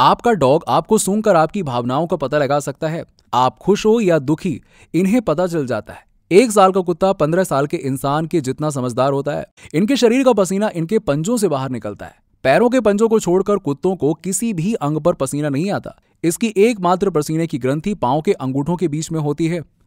आपका डॉग आपको सुनकर आपकी भावनाओं का पता लगा सकता है आप खुश हो या दुखी इन्हें पता चल जाता है एक साल का कुत्ता पंद्रह साल के इंसान के जितना समझदार होता है इनके शरीर का पसीना इनके पंजों से बाहर निकलता है पैरों के पंजों को छोड़कर कुत्तों को किसी भी अंग पर पसीना नहीं आता इसकी एकमात्र पसीने की ग्रंथि पांव के अंगूठों के बीच में होती है